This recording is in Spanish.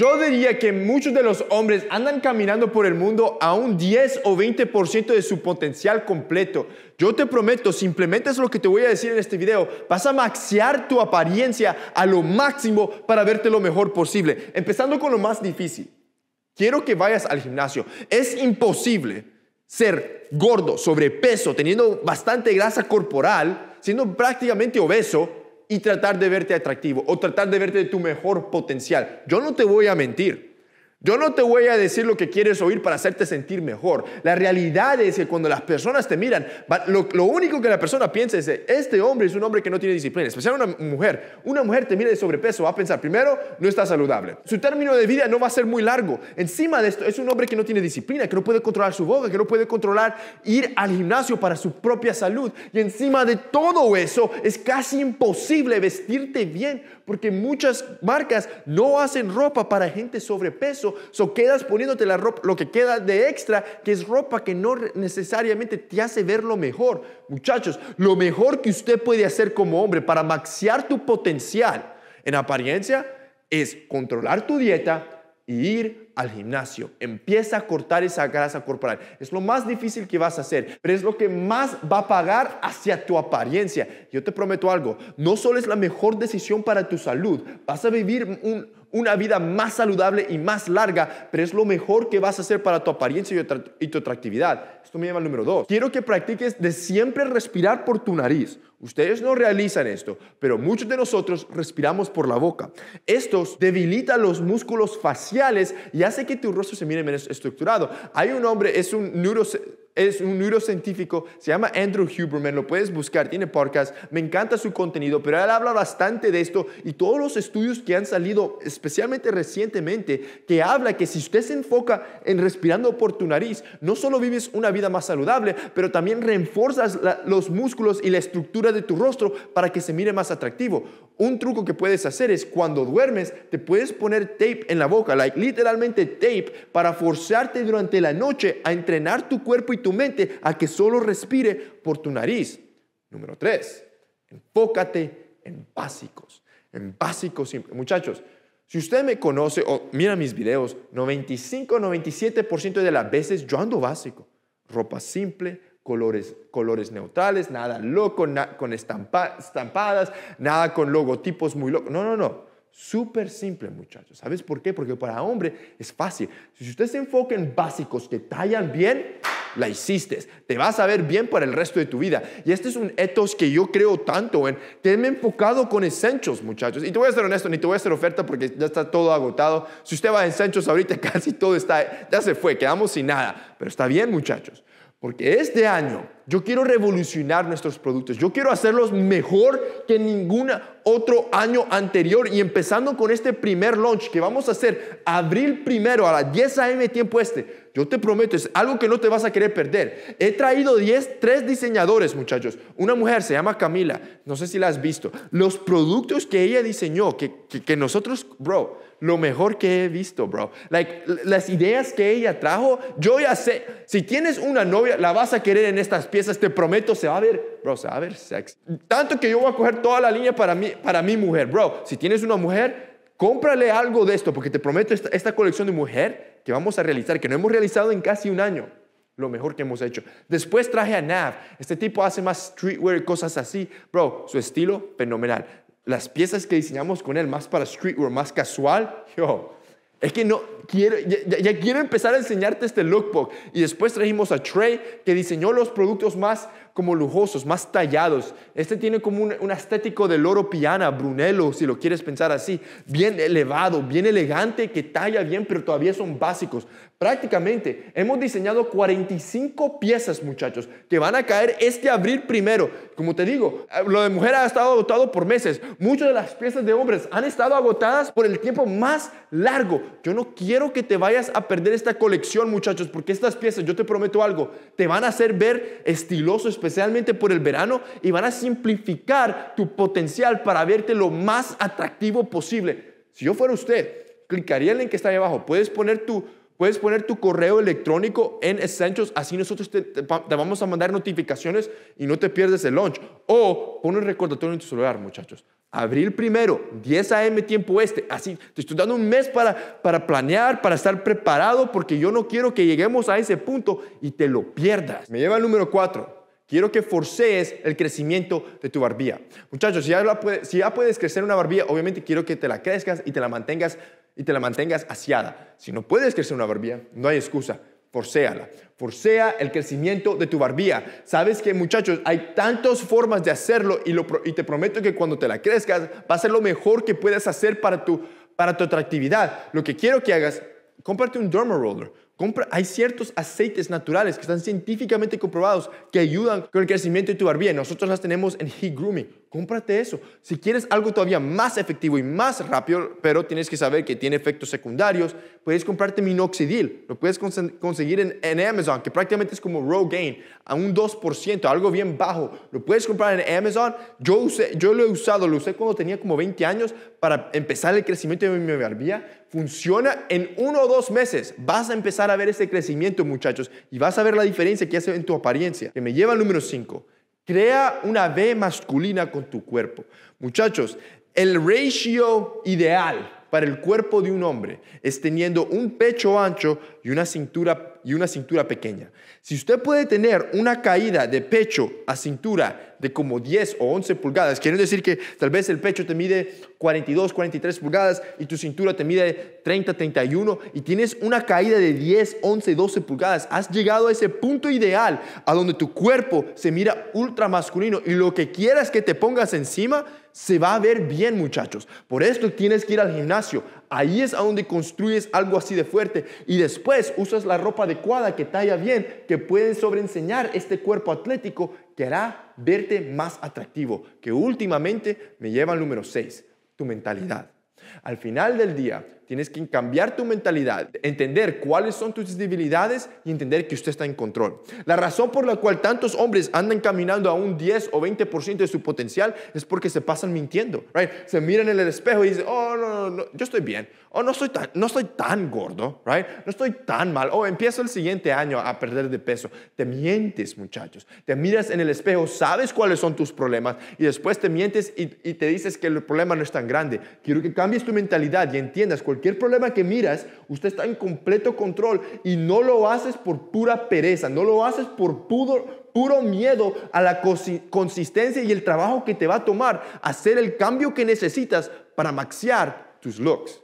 Yo diría que muchos de los hombres andan caminando por el mundo a un 10 o 20% de su potencial completo. Yo te prometo, simplemente es lo que te voy a decir en este video, vas a maxear tu apariencia a lo máximo para verte lo mejor posible. Empezando con lo más difícil. Quiero que vayas al gimnasio. Es imposible ser gordo, sobrepeso, teniendo bastante grasa corporal, siendo prácticamente obeso y tratar de verte atractivo o tratar de verte de tu mejor potencial. Yo no te voy a mentir. Yo no te voy a decir lo que quieres oír para hacerte sentir mejor. La realidad es que cuando las personas te miran, lo, único que la persona piensa es, este hombre es un hombre que no tiene disciplina, especialmente una mujer. Una mujer te mira de sobrepeso, va a pensar, primero, no está saludable. Su término de vida no va a ser muy largo. Encima de esto, es un hombre que no tiene disciplina, que no puede controlar su boca, que no puede controlar ir al gimnasio para su propia salud. Y encima de todo eso, es casi imposible vestirte bien, porque muchas marcas no hacen ropa para gente sobrepeso so quedas poniéndote la ropa, lo que queda de extra, que es ropa que no necesariamente te hace ver lo mejor. Muchachos, lo mejor que usted puede hacer como hombre para maxear tu potencial en apariencia es controlar tu dieta y ir al gimnasio. Empieza a cortar esa grasa corporal. Es lo más difícil que vas a hacer, pero es lo que más va a pagar hacia tu apariencia. Yo te prometo algo, no solo es la mejor decisión para tu salud, vas a vivir un, una vida más saludable y más larga, pero es lo mejor que vas a hacer para tu apariencia y tu atractividad. Esto me llama al número dos. Quiero que practiques de siempre respirar por tu nariz. Ustedes no realizan esto, pero muchos de nosotros respiramos por la boca. Esto debilita los músculos faciales y hace que tu rostro se mire menos estructurado. Hay un hombre, es un neuro es un neurocientífico, se llama Andrew Huberman, lo puedes buscar, tiene podcast, me encanta su contenido, pero él habla bastante de esto y todos los estudios que han salido, especialmente recientemente, que habla que si usted se enfoca en respirando por tu nariz, no solo vives una vida más saludable, pero también reforzas los músculos y la estructura de tu rostro para que se mire más atractivo. Un truco que puedes hacer es cuando duermes, te puedes poner tape en la boca, like, literalmente tape, para forzarte durante la noche a entrenar tu cuerpo y tu mente a que solo respire por tu nariz. Número tres, enfócate en básicos, en básicos simples. Muchachos, si usted me conoce o mira mis videos, 95, 97% de las veces yo ando básico. Ropa simple, colores, colores neutrales, nada loco, con estampadas, nada con logotipos muy locos. No, no, no. Súper simple, muchachos. ¿Sabes por qué? Porque para hombre es fácil. Si usted se enfoca en básicos que tallan bien, la hiciste. Te vas a ver bien para el resto de tu vida. Y este es un ethos que yo creo tanto en, que enfocado con Essentials, muchachos. Y te voy a ser honesto, ni te voy a hacer oferta porque ya está todo agotado. Si usted va a Essentials ahorita, casi todo está, ya se fue, quedamos sin nada. Pero está bien, muchachos, porque este año yo quiero revolucionar nuestros productos. Yo quiero hacerlos mejor que ningún otro año anterior. Y empezando con este primer launch que vamos a hacer abril primero a las 10 a.m. tiempo este. Yo te prometo, es algo que no te vas a querer perder. He traído 10, 3 diseñadores, muchachos. Una mujer se llama Camila. No sé si la has visto. Los productos que ella diseñó, que, que nosotros, bro lo mejor que he visto, bro. Like, las ideas que ella trajo, yo ya sé, si tienes una novia, la vas a querer en estas piezas, te prometo, se va a ver, bro, se va a ver sexy. Tanto que yo voy a coger toda la línea para, mí, para mi mujer, bro. Si tienes una mujer, cómprale algo de esto, porque te prometo esta, esta colección de mujer que vamos a realizar, que no hemos realizado en casi un año lo mejor que hemos hecho. Después traje a Nav. Este tipo hace más streetwear y cosas así. Bro, su estilo fenomenal las piezas que diseñamos con él, más para streetwear, más casual, yo, es que no, quiero, ya, quiero empezar a enseñarte este lookbook. Y después trajimos a Trey, que diseñó los productos más como lujosos, más tallados. Este tiene como un, estético de loro piana, brunello, si lo quieres pensar así, bien elevado, bien elegante, que talla bien, pero todavía son básicos. Prácticamente hemos diseñado 45 piezas, muchachos, que van a caer este abril primero. Como te digo, eh, lo de mujer ha estado agotado por meses. Muchas de las piezas de hombres han estado agotadas por el tiempo más largo. Yo no quiero que te vayas a perder esta colección, muchachos, porque estas piezas, yo te prometo algo, te van a hacer ver estiloso especial especialmente por el verano, y van a simplificar tu potencial para verte lo más atractivo posible. Si yo fuera usted, clicaría el link que está ahí abajo. Puedes poner tu, Puedes poner tu correo electrónico en Essentials, así nosotros te, vamos a mandar notificaciones y no te pierdes el launch. O pon un recordatorio en tu celular, muchachos. Abril primero, 10 a.m. tiempo este. Así, te estoy dando un mes para, para planear, para estar preparado, porque yo no quiero que lleguemos a ese punto y te lo pierdas. Me lleva al número 4. Quiero que forcees el crecimiento de tu barbilla. Muchachos, si ya, si ya puedes crecer una barbilla, obviamente quiero que te la crezcas y te la mantengas y te la mantengas aseada. Si no puedes crecer una barbilla, no hay excusa. Forcéala. Forcea el crecimiento de tu barbilla. Sabes que, muchachos, hay tantas formas de hacerlo y, y te prometo que cuando te la crezcas va a ser lo mejor que puedas hacer para tu, para tu atractividad. Lo que quiero que hagas, cómprate un derma roller hay ciertos aceites naturales que están científicamente comprobados que ayudan con el crecimiento de tu barbilla. Nosotros las tenemos en Heat Grooming. Cómprate eso. Si quieres algo todavía más efectivo y más rápido, pero tienes que saber que tiene efectos secundarios, puedes comprarte minoxidil. Lo puedes conseguir en, Amazon, que prácticamente es como Rogaine, a un 2%, algo bien bajo. Lo puedes comprar en Amazon. Yo, yo lo he usado, lo usé cuando tenía como 20 años para empezar el crecimiento de mi barbilla. Funciona en uno o dos meses. Vas a empezar a ver ese crecimiento, muchachos, y vas a ver la diferencia que hace en tu apariencia. Que me lleva al número 5. Crea una V masculina con tu cuerpo. Muchachos, el ratio ideal para el cuerpo de un hombre es teniendo un pecho ancho y una cintura, y una cintura pequeña. Si usted puede tener una caída de pecho a cintura de como 10 o 11 pulgadas, quiere decir que tal vez el pecho te mide 42, 43 pulgadas y tu cintura te mide 30, 31 y tienes una caída de 10, 11, 12 pulgadas, has llegado a ese punto ideal a donde tu cuerpo se mira ultra masculino y lo que quieras que te pongas encima se va a ver bien, muchachos. Por esto tienes que ir al gimnasio. Ahí es a donde construyes algo así de fuerte. Y después usas la ropa adecuada que talla bien, que puede sobreenseñar este cuerpo atlético que hará verte más atractivo. Que últimamente me lleva al número 6, tu mentalidad. Al final del día, Tienes que cambiar tu mentalidad, entender cuáles son tus debilidades y entender que usted está en control. La razón por la cual tantos hombres andan caminando a un 10 o 20% de su potencial es porque se pasan mintiendo. Right? Se miran en el espejo y dicen, oh, no, no, yo estoy bien. Oh, no soy tan, no soy tan gordo. Right? No estoy tan mal. Oh, empiezo el siguiente año a perder de peso. Te mientes, muchachos. Te miras en el espejo, sabes cuáles son tus problemas y después te mientes y, te dices que el problema no es tan grande. Quiero que cambies tu mentalidad y entiendas cuál cualquier problema que miras, usted está en completo control y no lo haces por pura pereza, no lo haces por puro, puro miedo a la consistencia y el trabajo que te va a tomar hacer el cambio que necesitas para maxear tus looks.